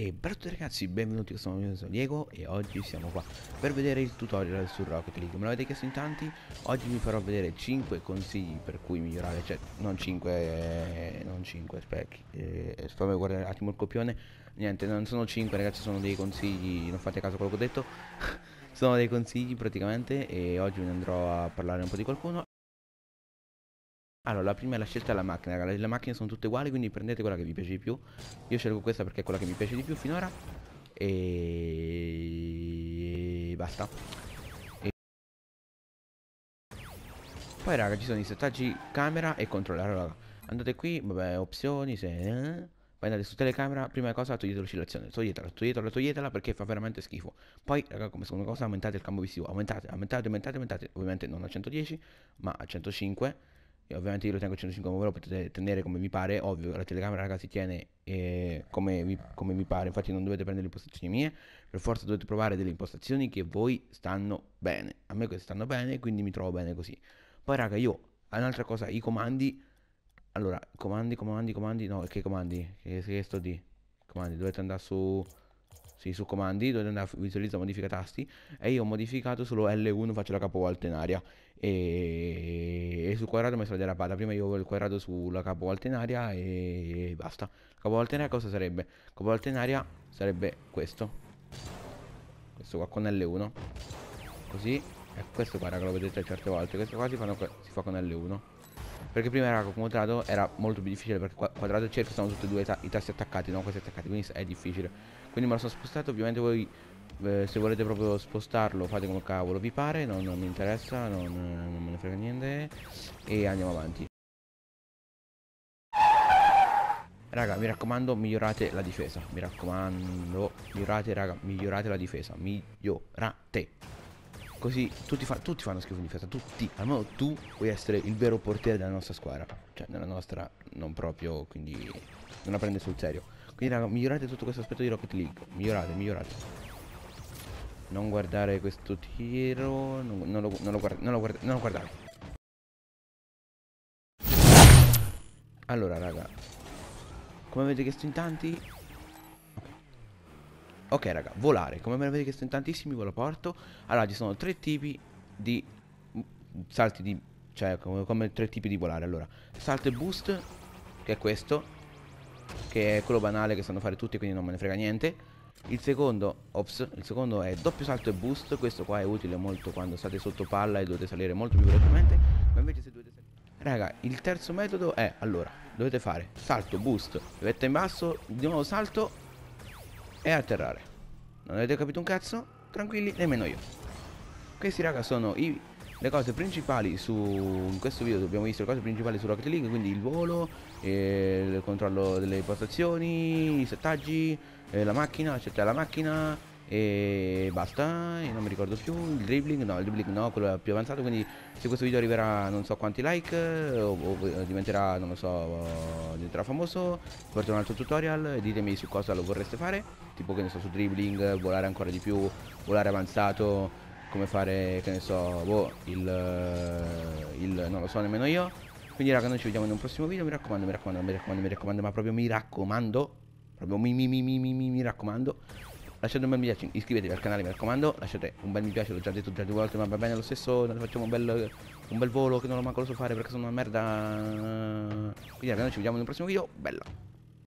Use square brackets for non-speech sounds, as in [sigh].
E bravo tutti ragazzi, benvenuti a questo nuovo video, sono Diego e oggi siamo qua per vedere il tutorial su Rocket League Me l'avete chiesto in tanti, oggi vi farò vedere 5 consigli per cui migliorare, cioè non 5, eh, non 5, specchi, eh, fammi guardare un attimo il copione Niente, non sono 5 ragazzi, sono dei consigli, non fate caso a quello che ho detto [laughs] Sono dei consigli praticamente e oggi ne andrò a parlare un po' di qualcuno allora, la prima è la scelta della macchina, Le macchine sono tutte uguali, quindi prendete quella che vi piace di più. Io scelgo questa perché è quella che mi piace di più finora. E... Basta. E... Poi, raga, ci sono i settaggi camera e controller. Allora, andate qui, vabbè, opzioni, se... Eh. Poi andate su telecamera, prima cosa togliete l'oscillazione, toglietela, toglietela, toglietela perché fa veramente schifo. Poi, raga, come seconda cosa aumentate il campo visivo, aumentate, aumentate, aumentate, aumentate, ovviamente non a 110, ma a 105 e ovviamente io lo tengo a 105 150 lo potete tenere come vi pare, ovvio, la telecamera ragazzi tiene eh, come, vi, come, vi, pare, infatti non dovete prendere le impostazioni mie, per forza dovete provare delle impostazioni che voi stanno bene, a me queste stanno bene, quindi mi trovo bene così. Poi raga, io, un'altra cosa, i comandi, allora, comandi, comandi, comandi, no, che comandi? Che, che sto di? Comandi, dovete andare su sì, su comandi, dove andare a visualizza modifica tasti e io ho modificato solo L1 faccio la capovolta in aria e, e sul quadrato mi la derapata prima io avevo il quadrato sulla capovolta in aria e basta capovolta in aria cosa sarebbe? capovolta in aria sarebbe questo questo qua con L1 così e questo qua raga lo vedete certe volte questo qua si, fanno, si fa con L1 perché prima era quadrato era molto più difficile perché quadrato e cerchio sono tutti e due i tasti attaccati, non quasi attaccati, quindi è difficile. Quindi me lo sono spostato, ovviamente voi eh, se volete proprio spostarlo fate come cavolo vi pare, no, non mi interessa, non, non me ne frega niente. E andiamo avanti. Raga, mi raccomando, migliorate la difesa. Mi raccomando, migliorate, raga, migliorate la difesa. Migliorate. Così tutti, fa tutti fanno schifo in difesa, tutti. Almeno tu puoi essere il vero portiere della nostra squadra. Cioè, nella nostra, non proprio, quindi non la prende sul serio. Quindi raga, migliorate tutto questo aspetto di Rocket League. Migliorate, migliorate. Non guardare questo tiro. Non, non, lo, non, lo, guarda, non lo, guarda, non lo guardate. Allora, raga. Come avete chiesto in tanti, Ok raga, volare, come me l'avete chiesto in tantissimi ve lo porto Allora ci sono tre tipi di salti di... cioè come, come tre tipi di volare Allora, salto e boost, che è questo Che è quello banale che sanno fare tutti quindi non me ne frega niente il secondo, ops, il secondo è doppio salto e boost, questo qua è utile molto quando state sotto palla e dovete salire molto più velocemente, ma invece se dovete salire... Raga, il terzo metodo è, allora, dovete fare salto, boost, levetta in basso, di nuovo salto e atterrare. Non avete capito un cazzo? Tranquilli, nemmeno io. Questi raga sono i, le cose principali su... In questo video abbiamo visto le cose principali su Rocket League, quindi il volo, il controllo delle postazioni, i settaggi, la macchina, accettare la macchina, e basta, e non mi ricordo più, il dribbling, no, il dribbling no, quello è più avanzato, quindi se questo video arriverà non so quanti like, o, o diventerà, non lo so, diventerà famoso, porterò un altro tutorial, ditemi su cosa lo vorreste fare, tipo che ne so, su dribbling, volare ancora di più, volare avanzato, come fare, che ne so, boh, il, il non lo so nemmeno io. Quindi raga, noi ci vediamo in un prossimo video, mi raccomando, mi raccomando, mi raccomando, mi raccomando, ma proprio mi raccomando, proprio mi mi mi mi mi mi raccomando lasciate un bel mi piace, iscrivetevi al canale mi raccomando, lasciate un bel mi piace, l'ho già detto già due volte, ma va bene lo stesso, facciamo un bel, un bel volo che non lo manco lo so fare perché sono una merda. Quindi ragazzi, noi ci vediamo nel prossimo video, bella!